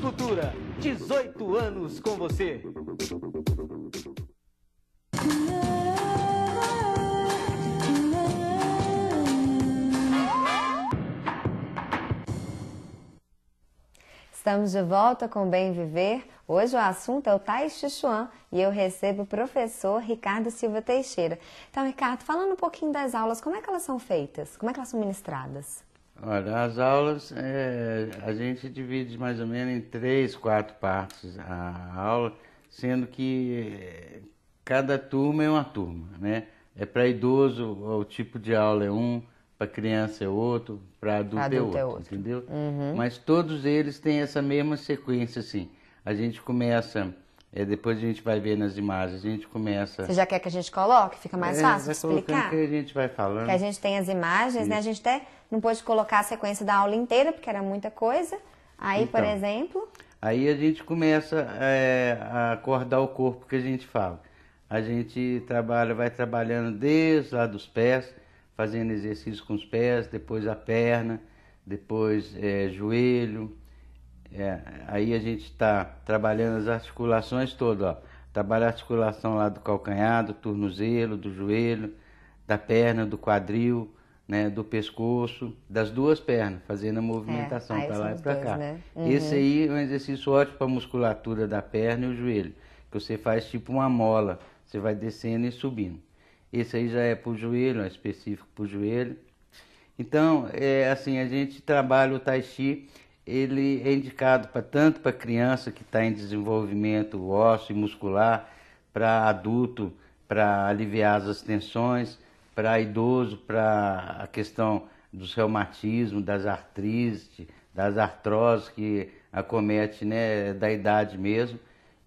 Futura, 18 anos com você. Estamos de volta com Bem Viver. Hoje o assunto é o Tai Chi Chuan e eu recebo o professor Ricardo Silva Teixeira. Então, Ricardo, falando um pouquinho das aulas, como é que elas são feitas? Como é que elas são ministradas? Olha, as aulas é, a gente divide mais ou menos em três, quatro partes a aula, sendo que é, cada turma é uma turma, né? É para idoso o tipo de aula é um, para criança é outro, para adulto, é adulto é, outro, é outro, entendeu? Uhum. Mas todos eles têm essa mesma sequência, assim. A gente começa é, depois a gente vai ver nas imagens, a gente começa. Você já quer que a gente coloque? Fica mais é, fácil explicar. que a gente vai falando. Que a gente tem as imagens, Isso. né? A gente até não pôde colocar a sequência da aula inteira, porque era muita coisa. Aí, então, por exemplo. Aí a gente começa é, a acordar o corpo que a gente fala. A gente trabalha, vai trabalhando desde lá dos pés, fazendo exercícios com os pés, depois a perna, depois é, joelho, é, aí a gente está trabalhando as articulações todas, ó. Trabalha a articulação lá do calcanhar, do tornozelo, do joelho, da perna, do quadril, né, do pescoço, das duas pernas, fazendo a é, movimentação é, para lá e para cá. Né? Uhum. Esse aí é um exercício ótimo para a musculatura da perna e o joelho, que você faz tipo uma mola, você vai descendo e subindo. Esse aí já é para o joelho, é específico para o joelho. Então, é assim, a gente trabalha o tai chi ele é indicado para tanto para criança que está em desenvolvimento ósseo e muscular, para adulto, para aliviar as tensões, para idoso, para a questão dos reumatismos, das artrites, das artroses que acomete né, da idade mesmo.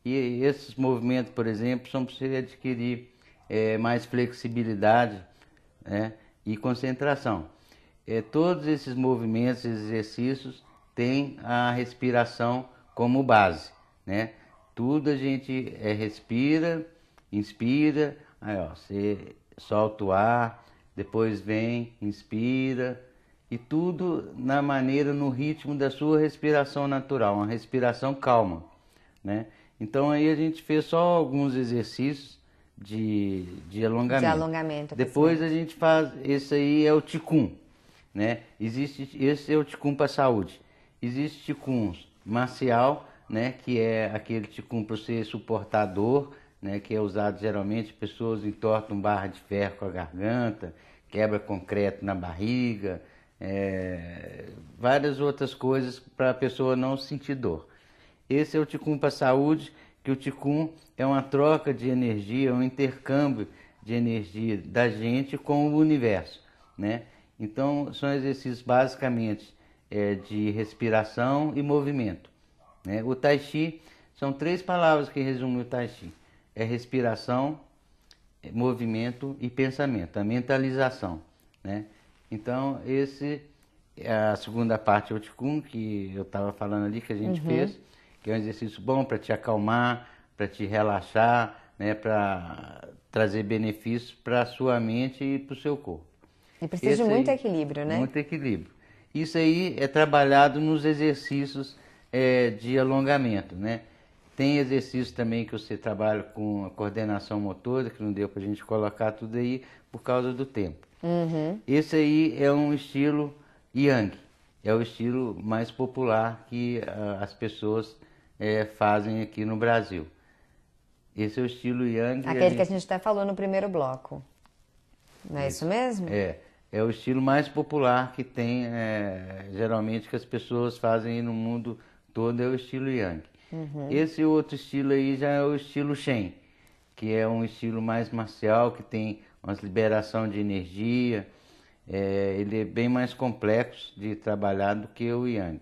E esses movimentos, por exemplo, são para você adquirir é, mais flexibilidade né, e concentração. É, todos esses movimentos, exercícios, tem a respiração como base, né? Tudo a gente é, respira, inspira, aí ó, você solta o ar, depois vem, inspira, e tudo na maneira, no ritmo da sua respiração natural, uma respiração calma, né? Então aí a gente fez só alguns exercícios de, de alongamento. De alongamento Depois a gente faz, esse aí é o ticum, né? Existe, esse é o ticum para saúde. Existe ticum marcial, né, que é aquele ticum tipo, para ser suportador, né, que é usado geralmente, pessoas entortam barra de ferro com a garganta, quebra concreto na barriga, é, várias outras coisas para a pessoa não sentir dor. Esse é o ticum para saúde, que o ticum é uma troca de energia, um intercâmbio de energia da gente com o universo, né? Então, são exercícios basicamente é, de respiração e movimento. Né? O tai chi são três palavras que resumem o tai chi: é respiração, é movimento e pensamento, a mentalização. Né? Então esse é a segunda parte do Qigong que eu estava falando ali que a gente uhum. fez, que é um exercício bom para te acalmar, para te relaxar, né, para trazer benefícios para a sua mente e para o seu corpo. E precisa Esse de muito aí, equilíbrio, né? Muito equilíbrio. Isso aí é trabalhado nos exercícios é, de alongamento, né? Tem exercícios também que você trabalha com a coordenação motora, que não deu para a gente colocar tudo aí por causa do tempo. Uhum. Esse aí é um estilo Yang, é o estilo mais popular que uh, as pessoas é, fazem aqui no Brasil. Esse é o estilo Yang. Aquele a gente... que a gente até falou no primeiro bloco. Não é isso, isso mesmo? É é o estilo mais popular que tem, é, geralmente, que as pessoas fazem no mundo todo, é o estilo Yang. Uhum. Esse outro estilo aí já é o estilo Shen, que é um estilo mais marcial, que tem uma liberação de energia, é, ele é bem mais complexo de trabalhar do que o Yang.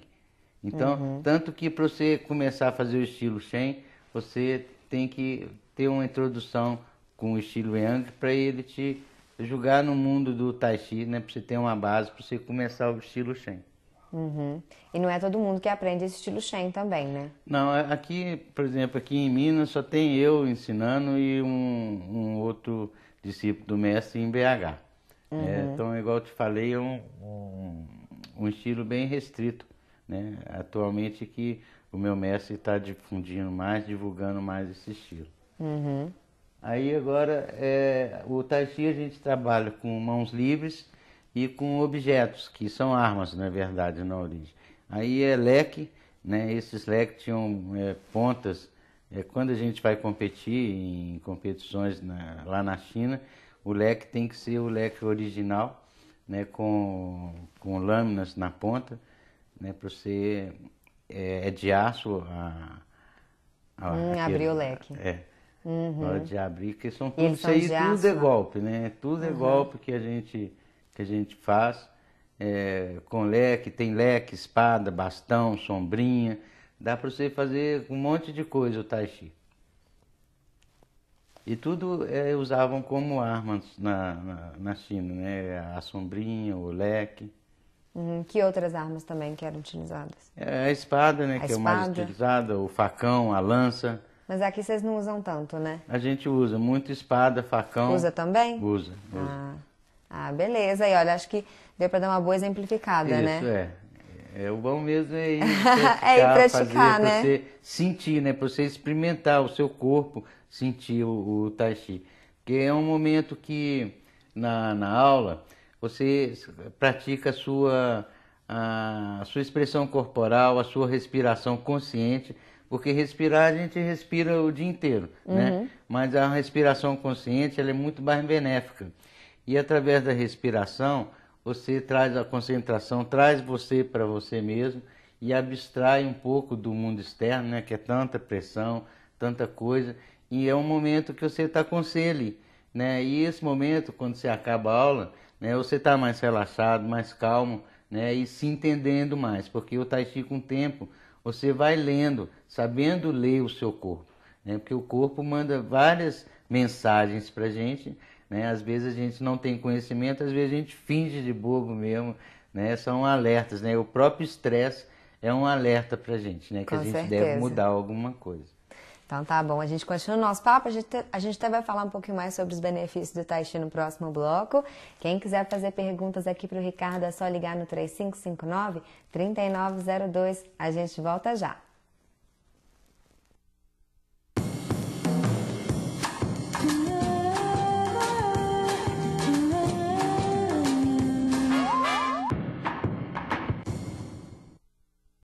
Então, uhum. tanto que para você começar a fazer o estilo Shen, você tem que ter uma introdução com o estilo Yang para ele te jogar no mundo do tai chi, né, para você ter uma base, para você começar o estilo Shen. Uhum. E não é todo mundo que aprende esse estilo Shen também, né? Não, é, aqui, por exemplo, aqui em Minas só tem eu ensinando e um, um outro discípulo do mestre em BH. É, uhum. É, então, igual eu te falei, é um, um, um, estilo bem restrito. Né? Atualmente que o meu mestre está difundindo mais, divulgando mais esse estilo. Uhum. Aí agora é, o Tai Chi a gente trabalha com mãos livres e com objetos, que são armas, na é verdade, na origem. Aí é leque, né? esses leques tinham é, pontas. É, quando a gente vai competir em competições na, lá na China, o leque tem que ser o leque original, né? com, com lâminas na ponta, né? para você. É, é, de aço a, a, hum, abrir o leque. É uhum. na hora uhum. de abrir, porque são tudo, isso aí tudo é né? golpe, né? Tudo é uhum. golpe que a gente, que a gente faz é, com leque, tem leque, espada, bastão, sombrinha. Dá para você fazer um monte de coisa o Tai Chi. E tudo é, usavam como armas na, na, na, China, né? A sombrinha, o leque. Uhum. Que outras armas também que eram utilizadas? É, a espada, né? A que espada. é o mais utilizada, o facão, a lança. Mas aqui vocês não usam tanto, né? A gente usa muito espada, facão. Usa também? Usa. usa. Ah. ah, beleza. E olha, acho que deu para dar uma boa exemplificada, Isso, né? Isso, é. É o bom mesmo é ir praticar, é ir praticar fazer, né? você sentir, né? Para você experimentar o seu corpo, sentir o, o tai chi. Porque é um momento que na, na aula você pratica a sua, a, a sua expressão corporal, a sua respiração consciente porque respirar a gente respira o dia inteiro, né? uhum. né? Mas a respiração consciente ela é muito mais benéfica. E através da respiração, você traz a concentração, traz você para você mesmo e abstrai um pouco do mundo externo, né? Que é tanta pressão, tanta coisa. E é um momento que você está com você ali, né? E esse momento, quando você acaba a aula, né? Você está mais relaxado, mais calmo, né? E se entendendo mais, porque o Tai Chi com o tempo você vai lendo, sabendo ler o seu corpo, né? porque o corpo manda várias mensagens para a gente. Né? Às vezes a gente não tem conhecimento, às vezes a gente finge de bobo mesmo. Né? São alertas, né? O próprio estresse é um alerta para a gente, né? Que Com a gente certeza. deve mudar alguma coisa. Então tá bom, a gente continua o nosso papo, a gente, a gente até vai falar um pouquinho mais sobre os benefícios do Tai Chi no próximo bloco. Quem quiser fazer perguntas aqui para o Ricardo é só ligar no 3559 3902. A gente volta já.